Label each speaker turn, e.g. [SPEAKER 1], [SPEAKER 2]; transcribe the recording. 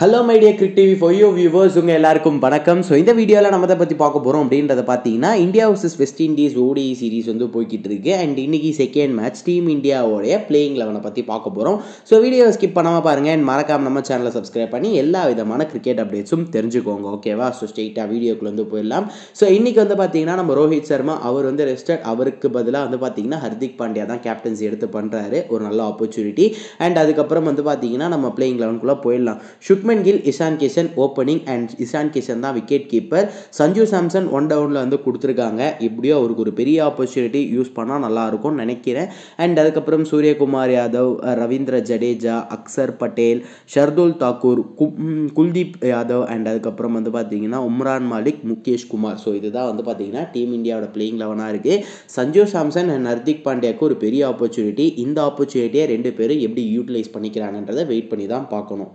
[SPEAKER 1] hello my dear crick TV four you viewers உங்கள் எல்லாருக்கும் வணக்கம் ஸோ இந்த வீடியோவில் நம்ம அதை பற்றி பார்க்க போகிறோம் அப்படின்றத பார்த்தீங்கன்னா India versus west Indies ODI series வந்து போய்கிட்டு இருக்கு அண்ட் இன்னைக்கு செகண்ட் மேட்ச் டீம் இந்தியாவோடைய பிளேயிங் லெவனை பற்றி பார்க்க போகிறோம் ஸோ வீடியோ ஸ்கிப் பண்ணாமல் பாருங்கள் அண்ட் மறக்காம நம்ம சேனலை சப்ஸ்கிரைப் பண்ணி எல்லா விதமான கிரிக்கெட் அப்டேட்ஸும் தெரிஞ்சுக்கோங்க ஓகேவா ஸோ ஸ்ட்ரெயிட்டாக வீடியோக்குள்ள வந்து போயிடலாம் ஸோ இன்றைக்கி வந்து பார்த்தீங்கன்னா நம்ம ரோஹித் சர்மா அவர் வந்து ரெஸ்டட் அவருக்கு பதிலாக வந்து பார்த்தீங்கன்னா ஹர்திக் பாண்டியா தான் கேப்டன்சி எடுத்து பண்ணுறாரு ஒரு நல்ல ஆப்பர்ச்சுனிட்டி அண்ட் அதுக்கப்புறம் வந்து பார்த்தீங்கன்னா நம்ம பிளேயிங் லெவனுக்குள்ளே போயிடலாம் ஷுக் சுக்மன் கில் இஷான் கிஷன் ஓப்பனிங் அண்ட் இஷான் கிஷன் தான் wicket keeper Sanju Samson one டவுனில் வந்து கொடுத்துருக்காங்க இப்படியோ அவருக்கு ஒரு பெரிய ஆப்பர்ச்சுனிட்டி யூஸ் பண்ணால் நல்லாயிருக்கும்னு நினைக்கிறேன் அண்ட் அதுக்கப்புறம் சூரியகுமார் யாதவ் ரவீந்திர ஜடேஜா அக்சர் பட்டேல் ஷர்துல் தாக்கூர் குல்தீப் யாதவ் அண்ட் அதுக்கப்புறம் வந்து பார்த்தீங்கன்னா உம்ரான் மாலிக் முகேஷ் குமார் ஸோ இதுதான் வந்து பார்த்தீங்கன்னா டீம் இந்தியாவோட பிளேயிங் லெவனாக இருக்குது சஞ்சு சாம்சன் அண்ட் ஹர்திக் பாண்டியாக்கு ஒரு பெரிய ஆப்பர்ச்சுனிட்டி இந்த ஆப்பர்ச்சுனிட்டியை ரெண்டு பேரும் எப்படி யூட்டிலைஸ் பண்ணிக்கிறாங்கன்றதை வெயிட் பண்ணி தான் பார்க்கணும்